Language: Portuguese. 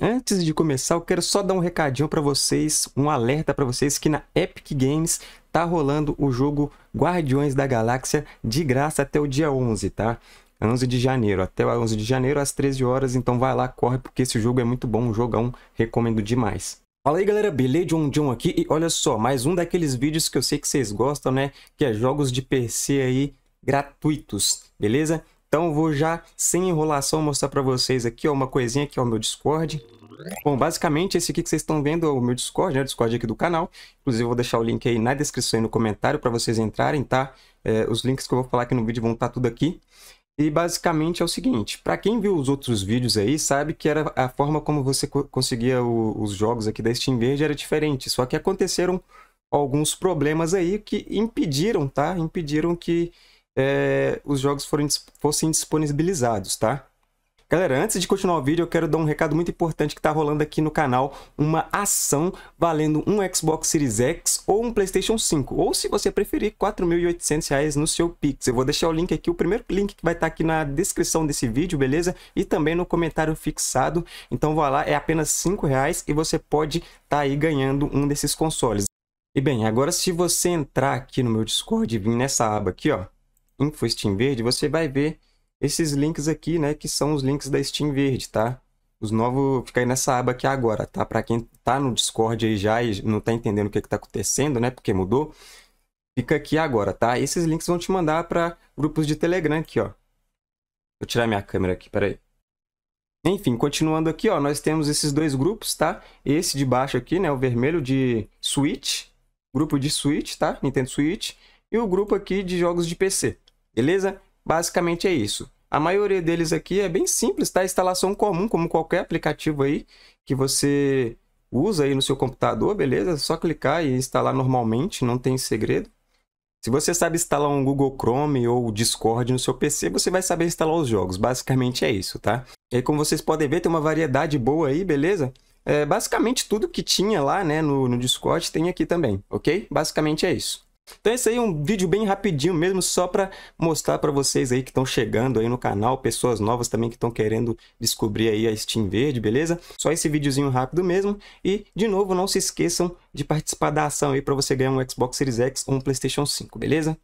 Antes de começar, eu quero só dar um recadinho para vocês, um alerta para vocês que na Epic Games tá rolando o jogo Guardiões da Galáxia de graça até o dia 11, tá? 11 de janeiro, até o 11 de janeiro às 13 horas, então vai lá, corre porque esse jogo é muito bom, um jogão, recomendo demais. Fala aí galera, beleza? John John aqui e olha só, mais um daqueles vídeos que eu sei que vocês gostam, né? Que é jogos de PC aí gratuitos, beleza? Então vou já, sem enrolação, mostrar para vocês aqui ó, uma coisinha que é o meu Discord. Bom, basicamente esse aqui que vocês estão vendo é o meu Discord, né? O Discord aqui do canal. Inclusive vou deixar o link aí na descrição e no comentário para vocês entrarem, tá? É, os links que eu vou falar aqui no vídeo vão estar tá tudo aqui. E basicamente é o seguinte, para quem viu os outros vídeos aí, sabe que era a forma como você co conseguia o, os jogos aqui da Steam Verde era diferente, só que aconteceram alguns problemas aí que impediram, tá? Impediram que é, os jogos foram, fossem disponibilizados, tá? Galera, antes de continuar o vídeo, eu quero dar um recado muito importante que está rolando aqui no canal, uma ação valendo um Xbox Series X ou um PlayStation 5, ou se você preferir, R$ reais no seu Pix. Eu vou deixar o link aqui, o primeiro link que vai estar tá aqui na descrição desse vídeo, beleza? E também no comentário fixado. Então vai lá, é apenas R$ reais e você pode estar tá aí ganhando um desses consoles. E bem, agora se você entrar aqui no meu Discord e vir nessa aba aqui, ó, Info Steam Verde, você vai ver esses links aqui, né, que são os links da Steam Verde, tá? Os novos, fica aí nessa aba aqui agora, tá? Para quem tá no Discord aí já e não tá entendendo o que que tá acontecendo, né, porque mudou, fica aqui agora, tá? Esses links vão te mandar para grupos de Telegram aqui, ó. Vou tirar minha câmera aqui, peraí. Enfim, continuando aqui, ó, nós temos esses dois grupos, tá? Esse de baixo aqui, né, o vermelho de Switch, grupo de Switch, tá? Nintendo Switch, e o grupo aqui de jogos de PC. Beleza? Basicamente é isso. A maioria deles aqui é bem simples, tá? Instalação comum, como qualquer aplicativo aí que você usa aí no seu computador, beleza? É só clicar e instalar normalmente, não tem segredo. Se você sabe instalar um Google Chrome ou Discord no seu PC, você vai saber instalar os jogos. Basicamente é isso, tá? E aí, como vocês podem ver, tem uma variedade boa aí, beleza? É, basicamente tudo que tinha lá, né, no, no Discord tem aqui também, ok? Basicamente é isso. Então esse aí é um vídeo bem rapidinho mesmo, só para mostrar para vocês aí que estão chegando aí no canal, pessoas novas também que estão querendo descobrir aí a Steam Verde, beleza? Só esse videozinho rápido mesmo e, de novo, não se esqueçam de participar da ação aí para você ganhar um Xbox Series X ou um PlayStation 5, beleza?